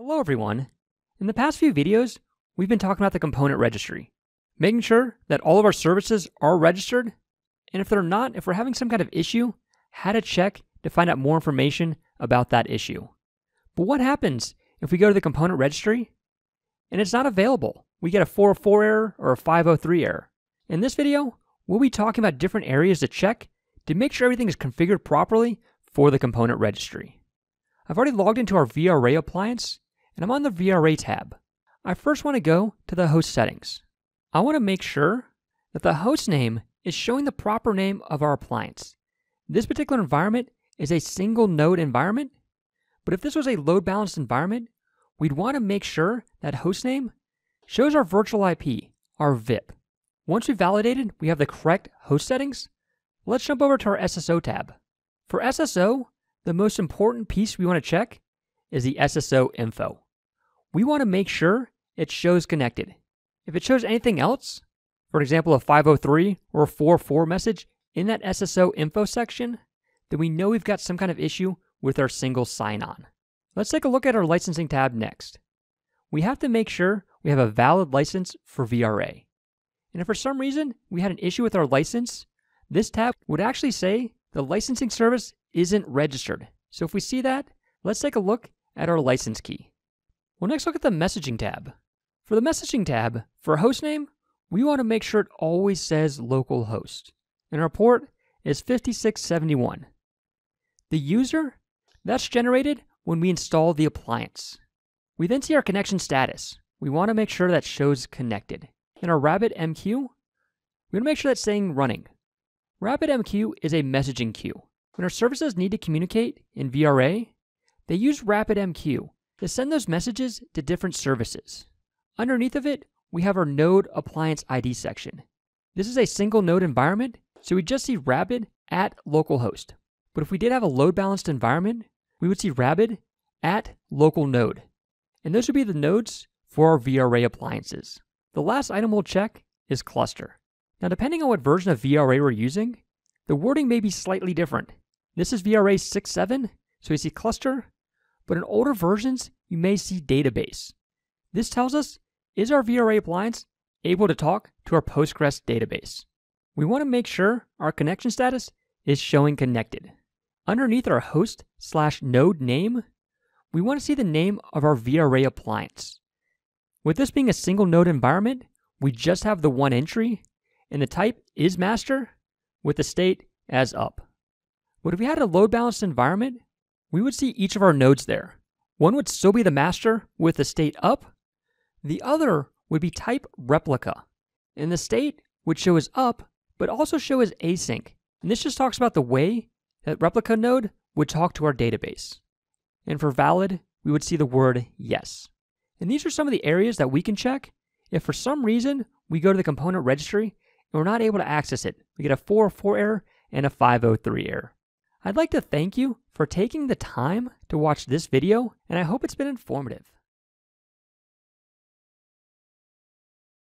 Hello everyone. In the past few videos, we've been talking about the component registry, making sure that all of our services are registered, and if they're not, if we're having some kind of issue, how to check to find out more information about that issue. But what happens if we go to the component registry and it's not available? We get a 404 error or a 503 error. In this video, we'll be talking about different areas to check to make sure everything is configured properly for the component registry. I've already logged into our VRA appliance and I'm on the VRA tab. I first want to go to the host settings. I want to make sure that the host name is showing the proper name of our appliance. This particular environment is a single node environment, but if this was a load balanced environment, we'd want to make sure that host name shows our virtual IP, our VIP. Once we've validated we have the correct host settings, let's jump over to our SSO tab. For SSO, the most important piece we want to check is the SSO info we want to make sure it shows connected. If it shows anything else, for example, a 503 or a 44 message in that SSO info section, then we know we've got some kind of issue with our single sign-on. Let's take a look at our licensing tab next. We have to make sure we have a valid license for VRA. And if for some reason we had an issue with our license, this tab would actually say the licensing service isn't registered. So if we see that, let's take a look at our license key. We'll next look at the messaging tab. For the messaging tab, for a host name, we want to make sure it always says localhost. And our port is 5671. The user, that's generated when we install the appliance. We then see our connection status. We want to make sure that shows connected. In our RabbitMQ, we want to make sure that's saying running. RabbitMQ is a messaging queue. When our services need to communicate in VRA, they use RabbitMQ to send those messages to different services. Underneath of it, we have our Node Appliance ID section. This is a single node environment, so we just see Rabbit at localhost. But if we did have a load balanced environment, we would see Rabbit at local node. And those would be the nodes for our VRA appliances. The last item we'll check is cluster. Now, depending on what version of VRA we're using, the wording may be slightly different. This is VRA 6.7, so we see cluster but in older versions, you may see database. This tells us, is our VRA appliance able to talk to our Postgres database? We want to make sure our connection status is showing connected. Underneath our host slash node name, we want to see the name of our VRA appliance. With this being a single node environment, we just have the one entry, and the type is master with the state as up. But if we had a load balanced environment, we would see each of our nodes there. One would still be the master with the state up. The other would be type replica. And the state would show as up, but also show as async. And this just talks about the way that replica node would talk to our database. And for valid, we would see the word yes. And these are some of the areas that we can check. If for some reason we go to the component registry and we're not able to access it, we get a 404 error and a 503 error. I'd like to thank you for taking the time to watch this video, and I hope it's been informative.